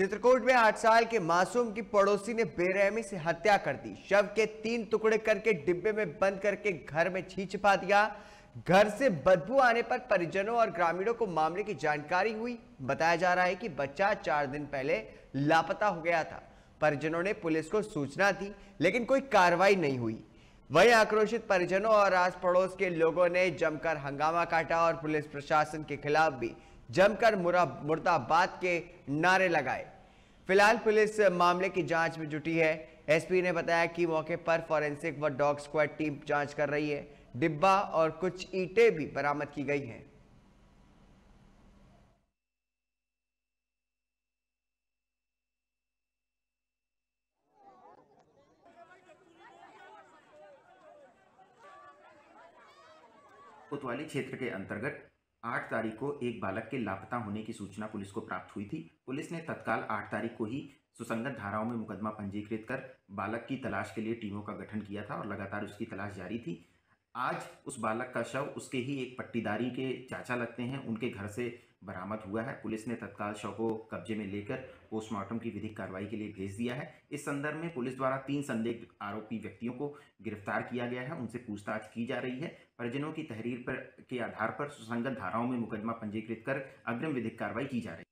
चित्रकूट में आठ साल के मासूम की पड़ोसी ने बेरहमी से हत्या कर दी शव के तीन टुकड़े करके डिब्बे में बंद करके घर में छी छिपा दिया घर से बदबू आने पर परिजनों और ग्रामीणों को मामले की जानकारी हुई बताया जा रहा है कि बच्चा चार दिन पहले लापता हो गया था परिजनों ने पुलिस को सूचना दी लेकिन कोई कार्रवाई नहीं हुई वहीं आक्रोशित परिजनों और आस पड़ोस के लोगों ने जमकर हंगामा काटा और पुलिस प्रशासन के खिलाफ भी जमकर मुर्दाबाद के नारे लगाए फिलहाल पुलिस मामले की जांच में जुटी है एसपी ने बताया कि मौके पर फॉरेंसिक व डॉग स्क्वाड टीम जांच कर रही है डिब्बा और कुछ ईटे भी बरामद की गई हैं कोतवाली क्षेत्र के अंतर्गत आठ तारीख को एक बालक के लापता होने की सूचना पुलिस को प्राप्त हुई थी पुलिस ने तत्काल आठ तारीख को ही सुसंगत धाराओं में मुकदमा पंजीकृत कर बालक की तलाश के लिए टीमों का गठन किया था और लगातार उसकी तलाश जारी थी आज उस बालक का शव उसके ही एक पट्टीदारी के चाचा लगते हैं उनके घर से बरामद हुआ है पुलिस ने तत्काल शव को कब्जे में लेकर पोस्टमार्टम की विधिक कार्रवाई के लिए भेज दिया है इस संदर्भ में पुलिस द्वारा तीन संदिग्ध आरोपी व्यक्तियों को गिरफ्तार किया गया है उनसे पूछताछ की जा रही है परिजनों की तहरीर पर के आधार पर सुसंगत धाराओं में मुकदमा पंजीकृत कर अग्रिम विधिक कार्रवाई की जा रही है